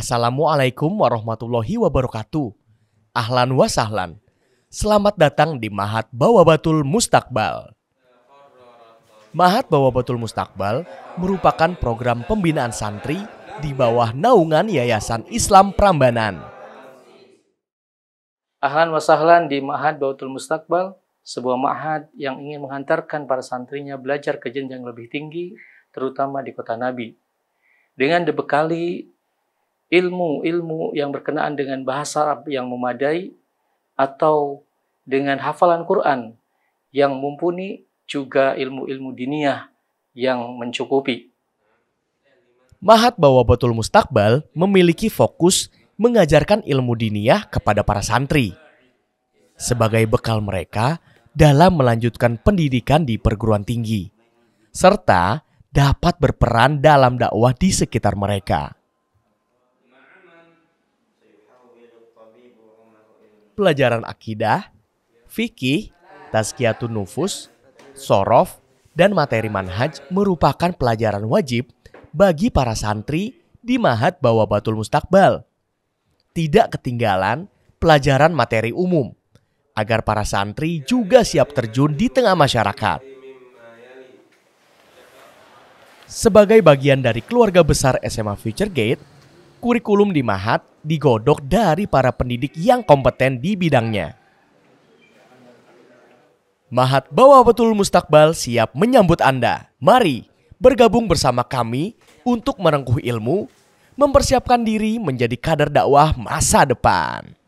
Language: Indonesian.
Assalamualaikum warahmatullahi wabarakatuh. Ahlan wa sahlan. Selamat datang di Mahat Bawabatul Mustakbal. Mahat Bawabatul Mustakbal merupakan program pembinaan santri di bawah naungan Yayasan Islam Prambanan. Ahlan wa sahlan di Mahat Bawabatul Mustakbal, sebuah mahat yang ingin menghantarkan para santrinya belajar ke jenjang lebih tinggi, terutama di kota Nabi. Dengan dibekali ilmu-ilmu yang berkenaan dengan bahasa Arab yang memadai atau dengan hafalan Quran yang mumpuni juga ilmu-ilmu diniah yang mencukupi. Mahat Bawa Betul Mustakbal memiliki fokus mengajarkan ilmu diniah kepada para santri sebagai bekal mereka dalam melanjutkan pendidikan di perguruan tinggi serta dapat berperan dalam dakwah di sekitar mereka. Pelajaran akidah, fikih, tazkiyatun nufus, sorof, dan materi manhaj merupakan pelajaran wajib bagi para santri di Mahat Bawa Batul Mustakbal. Tidak ketinggalan pelajaran materi umum agar para santri juga siap terjun di tengah masyarakat. Sebagai bagian dari keluarga besar SMA Future Gate, kurikulum di Mahat digodok dari para pendidik yang kompeten di bidangnya. Mahat Bawa Betul Mustakbal siap menyambut Anda. Mari bergabung bersama kami untuk merengkuh ilmu, mempersiapkan diri menjadi kader dakwah masa depan.